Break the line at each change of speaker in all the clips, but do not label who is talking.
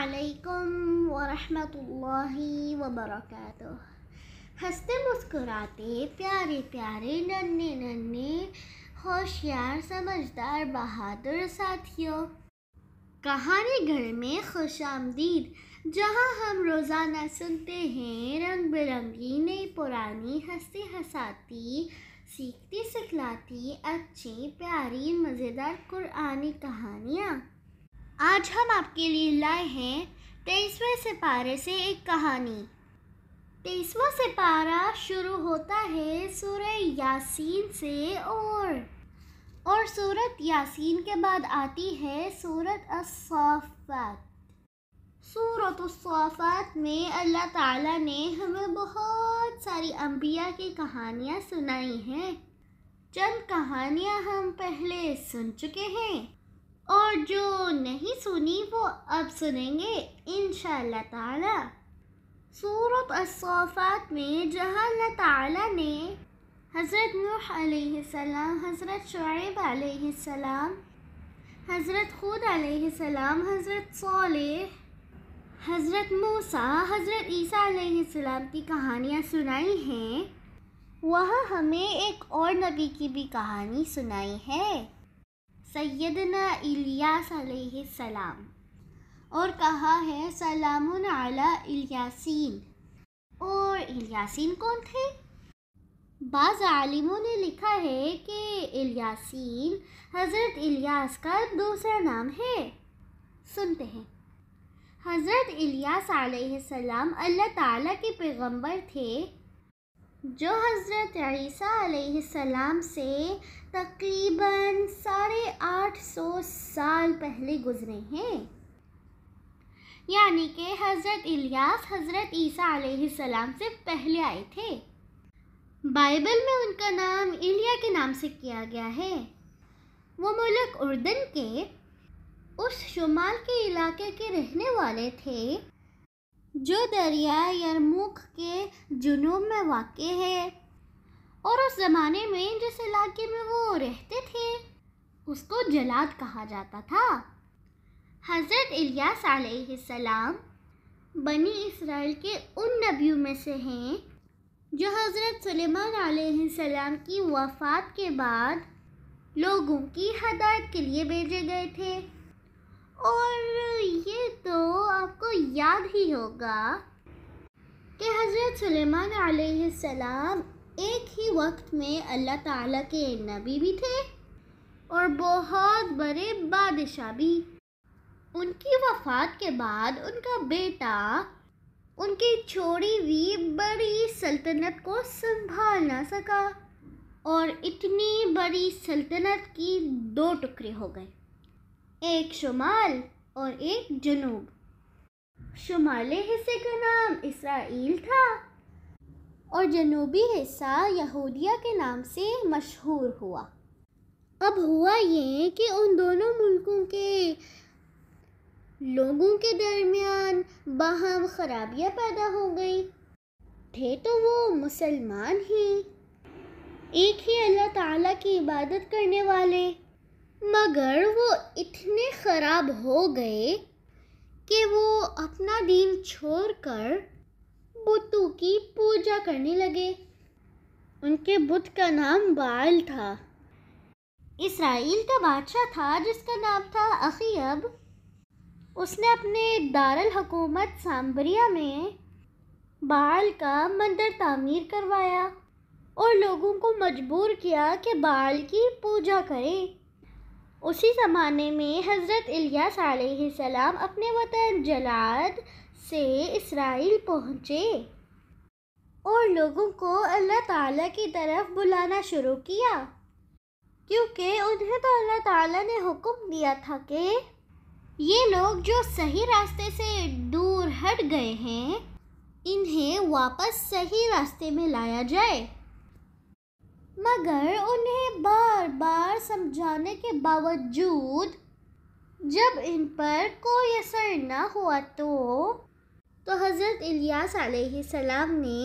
अलैकुम व वबरकातुह हंसते मुस्कुराते प्यारे प्यारे नन्हे नन्हे होशियार समझदार बहादुर साथियों कहानी घर में खुश आमदीद जहाँ हम रोज़ाना सुनते हैं रंग बिरंगी नई पुरानी हंसती हंसाती सीखती सिखलाती अच्छी प्यारी मज़ेदार कुरानी कहानियाँ आज हम आपके लिए लाए हैं तेईसवें सिपारे से एक कहानी तेईसवा सिपारा शुरू होता है सूर्य यासीन से और और सूरत यासीन के बाद आती है सूरत असाफ़ात सूरत असाफ़ात में अल्लाह ताला ने हमें बहुत सारी अम्बिया की कहानियाँ सुनाई हैं चंद कहानियाँ हम पहले सुन चुके हैं और जो नहीं सुनी वो अब सुनेंगे इन ताला सूरत में जहाँ अल्लाह ने हज़रत नूह सलाम हज़रत शुब सलाम हज़रत खुद सलाम हज़रत सोलह हज़रत मूसा हज़रत ईसा सलाम की कहानियाँ सुनाई हैं वह हमें एक और नबी की भी कहानी सुनाई है सैदना इलियासम और कहा है सलाम आला इलियासीन और इलियासीन कौन थे बाज़ आलिमों ने लिखा है कि इलियासीन हज़रत इलियास का दूसरा नाम है सुनते हैं हज़रत इलियास अल्लाह ताला के पैगंबर थे जो हज़रत सलाम से तकरीबन साढ़े आठ सौ साल पहले गुजरे हैं यानी कि हज़रत इलियास हज़रत ईसा सलाम से पहले आए थे बाइबल में उनका नाम इलिया के नाम से किया गया है वो मुल्क उर्दन के उस शुमाल के इलाके के रहने वाले थे जो दरिया यरमुख के जुनूब में वाक़ है और उस ज़माने में जिस इलाके में वो रहते थे उसको जलाद कहा जाता था हज़रत इलियास बनी इसराइल के उन नबियों में से हैं जो हज़रत सलेमान की वफ़ात के बाद लोगों की हदायत के लिए भेजे गए थे और ये तो आपको याद ही होगा कि हज़रत सलेमान सलाम एक ही वक्त में अल्लाह ताला के नबी भी थे और बहुत बड़े बादशाह भी उनकी वफ़ात के बाद उनका बेटा उनकी छोड़ी हुई बड़ी सल्तनत को संभाल ना सका और इतनी बड़ी सल्तनत की दो टुकड़े हो गए एक शुमाल और एक जनूब शुमाली हिस्से का नाम इसराइल था और जनूबी हिस्सा यहूदिया के नाम से मशहूर हुआ अब हुआ ये कि उन दोनों मुल्कों के लोगों के दरमियान बाहम खराबियाँ पैदा हो गई थे तो वो मुसलमान ही एक ही अल्लाह ताला की इबादत करने वाले मगर वो इतने ख़राब हो गए कि वो अपना दीन छोड़कर बुतों की पूजा करने लगे उनके बुत का नाम बाल था इसराइल का बादशाह था जिसका नाम था अखीब उसने अपने दारल हकूमत सांबरिया में बाल का मंदिर तामीर करवाया और लोगों को मजबूर किया कि बाल की पूजा करें उसी ज़माने में हज़रत सलाम अपने वतन जलाद से इसराइल पहुँचे और लोगों को अल्लाह ताला की तरफ बुलाना शुरू किया क्योंकि उन्हें तो अल्लाह ताला ने हुक्म दिया था कि ये लोग जो सही रास्ते से दूर हट गए हैं इन्हें वापस सही रास्ते में लाया जाए मगर उन्हें बार बार समझाने के बावजूद जब इन पर कोई असर न हुआ तो तो हज़रत इलियास सलाम ने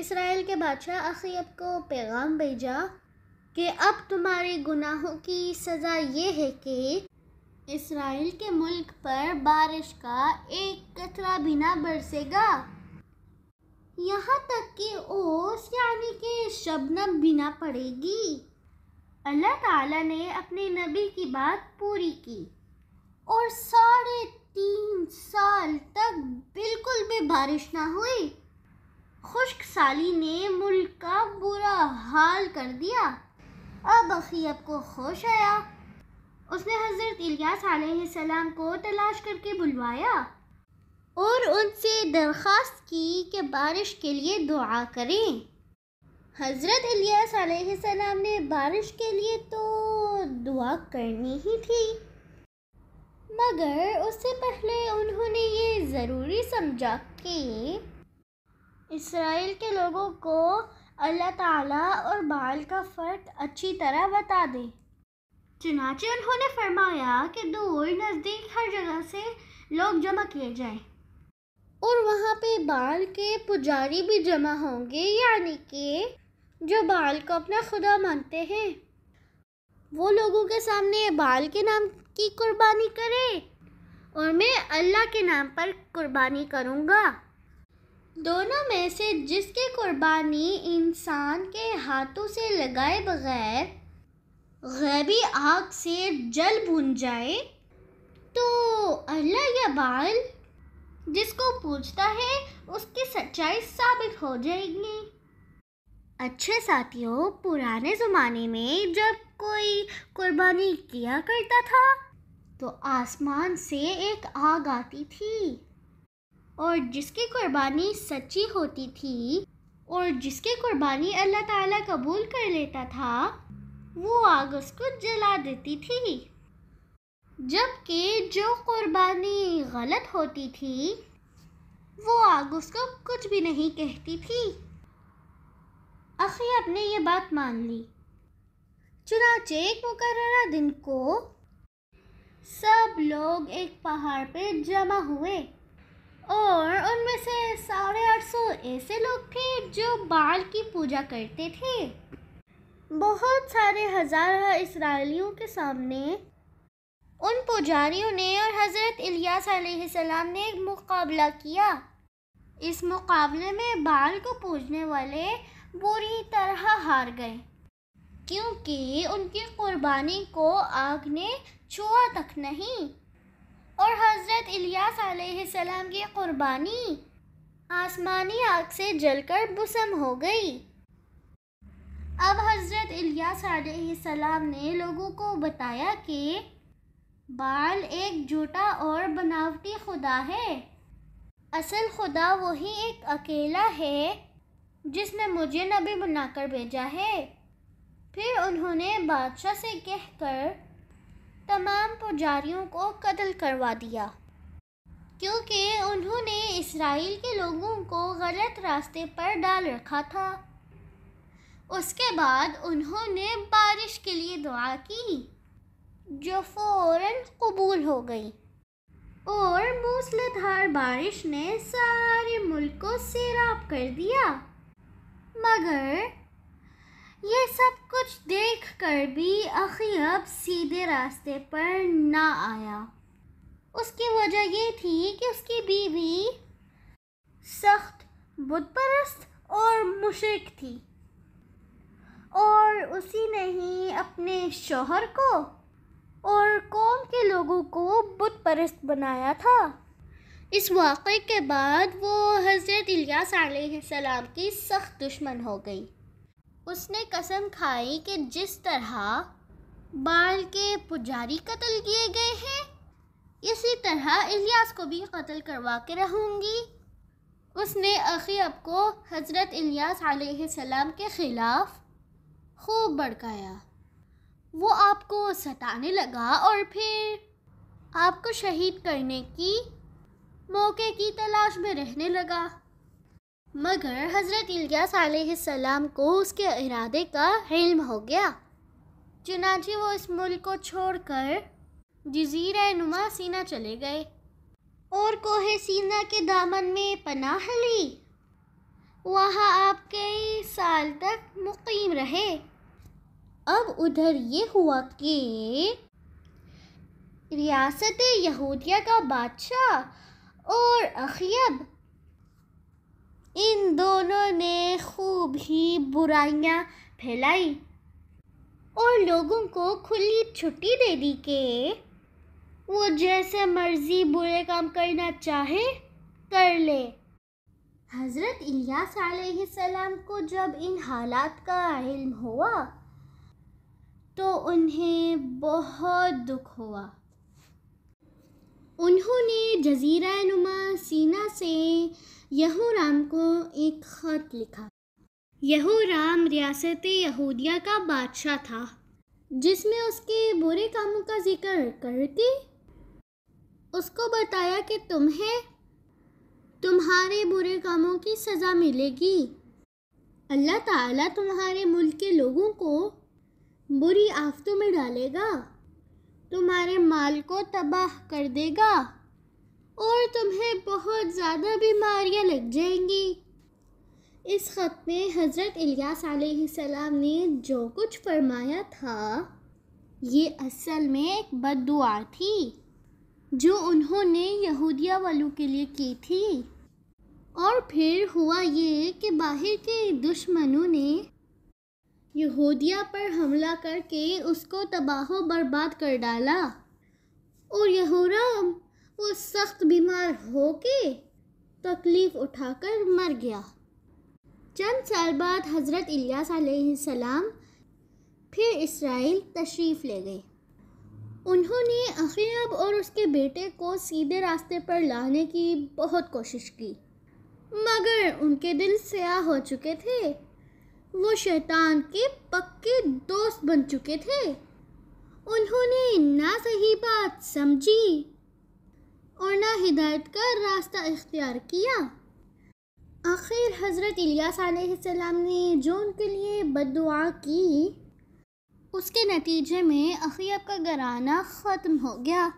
इसराइल के बादशाह अखीब को पैगाम भेजा कि अब तुम्हारे गुनाहों की सज़ा ये है कि इसराइल के मुल्क पर बारिश का एक कतरा भी ना बरसेगा यहाँ तक कि ओस यानी कि शबनम ना पड़ेगी अल्लाह ताला ने अपने नबी की बात पूरी की और साढ़े तीन साल तक बिल्कुल भी बारिश ना हुई खुश्क साली ने मुल्क का बुरा हाल कर दिया अब अखीब को खुश आया उसने हज़रत इलियास सलाम को तलाश करके बुलवाया और उनसे दरख्वास्त की कि बारिश के लिए दुआ करें हज़रत सलाम ने बारिश के लिए तो दुआ करनी ही थी मगर उससे पहले उन्होंने ये ज़रूरी समझा कि इसराइल के लोगों को अल्लाह ताला और बाल का फ़र्क अच्छी तरह बता दें चुनाचे उन्होंने फरमाया कि दूर नज़दीक हर जगह से लोग जमा किए जाएं और वहाँ पे बाल के पुजारी भी जमा होंगे यानी कि जो बाल को अपना खुदा मानते हैं वो लोगों के सामने बाल के नाम की कुर्बानी करें और मैं अल्लाह के नाम पर कुर्बानी करूँगा दोनों में से जिसके कुर्बानी इंसान के हाथों से लगाए बगैर गैबी आग से जल भुन जाए तो अल्लाह या बाल जिसको पूछता है उसकी सच्चाई साबित हो जाएगी अच्छे साथियों पुराने ज़माने में जब कोई कुर्बानी किया करता था तो आसमान से एक आग आती थी और जिसकी कुर्बानी सच्ची होती थी और जिसकी कुर्बानी अल्लाह ताला कबूल कर लेता था वो आग उसको जला देती थी जबकि जो कुर्बानी गलत होती थी वो आग उसको कुछ भी नहीं कहती थी अखी अपने ये बात मान ली चुनाचे एक मुकर दिन को सब लोग एक पहाड़ पे जमा हुए और उनमें से साढ़े आठ सौ ऐसे लोग थे जो बाल की पूजा करते थे बहुत सारे हज़ार इसराइलियों के सामने उन पुजारियों ने और हज़रत इलियास ने एक मुकाबला किया इस मुकाबले में बाल को पूजने वाले बुरी तरह हार गए क्योंकि उनकी कुर्बानी को आग ने छुआ तक नहीं और हज़रत इलियास की कुर्बानी आसमानी आग से जलकर बुसम हो गई अब हज़रत इलियास ने लोगों को बताया कि बाल एक झूठा और बनावटी खुदा है असल खुदा वही एक अकेला है जिसने मुझे नबी बनाकर भेजा है फिर उन्होंने बादशाह से कहकर तमाम पुजारियों को कत्ल करवा दिया क्योंकि उन्होंने इसराइल के लोगों को गलत रास्ते पर डाल रखा था उसके बाद उन्होंने बारिश के लिए दुआ की जो फौरन कबूल हो गई और मूसलाधार बारिश ने सारे मुल्क को सैराब कर दिया मगर ये सब कुछ देख कर भी अब सीधे रास्ते पर ना आया उसकी वजह ये थी कि उसकी बीवी सख्त बुतपरस्त और मुशरक थी और उसी ने ही अपने शोहर को और कौम के लोगों को बुत परस्त बनाया था इस वाक़े के बाद वो हज़रत इलियास सलाम की सख्त दुश्मन हो गई उसने कसम खाई कि जिस तरह बाल के पुजारी कत्ल किए गए हैं इसी तरह इलियास को भी कत्ल करवा के रहूँगी उसने अखीब को हज़रत इलियास सलाम के ख़िलाफ़ खूब भड़काया वो आपको सताने लगा और फिर आपको शहीद करने की मौके की तलाश में रहने लगा मगर हज़रत सलाम को उसके इरादे का हिल्म हो गया चनाचे वो इस मुल्क को छोड़कर जजीर नुमा सीना चले गए और कोहे सीना के दामन में पनाह ली वहाँ आप कई साल तक मुकीम रहे अब उधर ये हुआ कि रियासत यहूदिया का बादशाह और अखियब इन दोनों ने खूब ही बुराइयाँ फैलाई और लोगों को खुली छुट्टी दे दी कि वो जैसे मर्जी बुरे काम करना चाहे कर ले हज़रत इलियास सलाम को जब इन हालात का इल्म हुआ तो उन्हें बहुत दुख हुआ उन्होंने जजीरा नुमा सीना से यहूराम को एक ख़त लिखा यहूराम रियासत यहूदिया का बादशाह था जिसमें उसके बुरे कामों का जिक्र करके उसको बताया कि तुम्हें तुम्हारे बुरे कामों की सज़ा मिलेगी अल्लाह ताला तुम्हारे मुल्क के लोगों को बुरी आफतों में डालेगा तुम्हारे माल को तबाह कर देगा और तुम्हें बहुत ज़्यादा बीमारियाँ लग जाएंगी इस ख़त में हज़रत इलियास सलाम ने जो कुछ फरमाया था ये असल में एक बददुआ थी जो उन्होंने यहूदिया वालों के लिए की थी और फिर हुआ ये कि बाहर के दुश्मनों ने यहूदिया पर हमला करके उसको तबाह बर्बाद कर डाला और यहूराम वो सख्त बीमार होके तकलीफ़ उठाकर मर गया चंद साल बाद हज़रत सलाम फिर इसराइल तशरीफ़ ले गए उन्होंने अखीब और उसके बेटे को सीधे रास्ते पर लाने की बहुत कोशिश की मगर उनके दिल स्याह हो चुके थे वो शैतान के पक्के दोस्त बन चुके थे उन्होंने ना सही बात समझी और ना हिदायत का रास्ता इख्तियार किया आखिर हज़रत सलाम ने जो उनके लिए बदुआ की उसके नतीजे में अखीब का घराना ख़त्म हो गया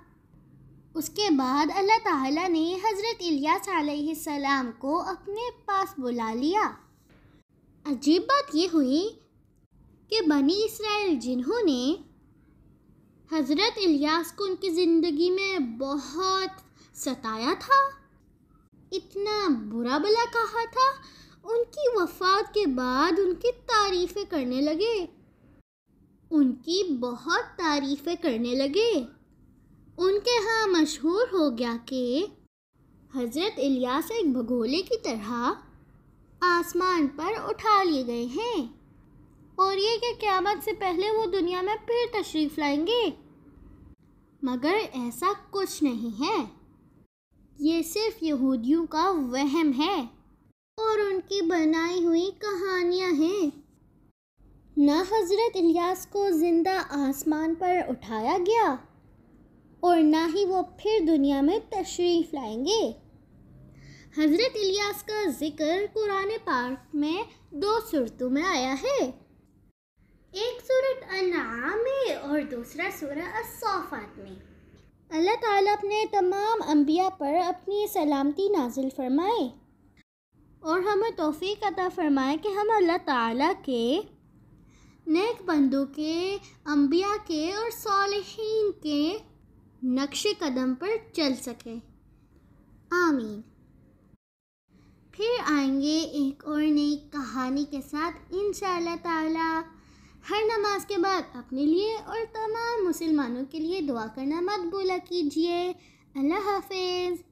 उसके बाद अल्लाह ताला ने हज़रत सलाम को अपने पास बुला लिया अजीब बात यह हुई कि बनी इसराइल जिन्होंने हज़रत इलियास को उनकी ज़िंदगी में बहुत सताया था इतना बुरा भला कहा था उनकी वफात के बाद उनकी तारीफ़ें करने लगे उनकी बहुत तारीफ़ें करने लगे उनके यहाँ मशहूर हो गया कि हज़रत इलियास एक भगोले की तरह आसमान पर उठा लिए गए हैं और ये कि क़्यामत से पहले वो दुनिया में फिर तशरीफ़ लाएंगे मगर ऐसा कुछ नहीं है ये सिर्फ यहूदियों का वहम है और उनकी बनाई हुई कहानियाँ हैं ना हज़रत इलियास को ज़िंदा आसमान पर उठाया गया और ना ही वो फिर दुनिया में तशरीफ़ लाएंगे हज़रत इलियास का जिक्र कुरान पाक में दो सूरतों में आया है एक सूरत अनाम में और दूसरा सूरह असौफात में अल्लाह ताला अपने तमाम अंबिया पर अपनी सलामती नाजिल फरमाए और हमें तोफ़ी अदा फरमाए कि हम अल्लाह ताला के नेक बंदों के अंबिया के और सालहीन के नक्श कदम पर चल सकें आमीन फिर आएंगे एक और नई कहानी के साथ इन शाह हर नमाज के बाद अपने लिए और तमाम मुसलमानों के लिए दुआ करना मत भूला कीजिए अल्लाह हाफिज़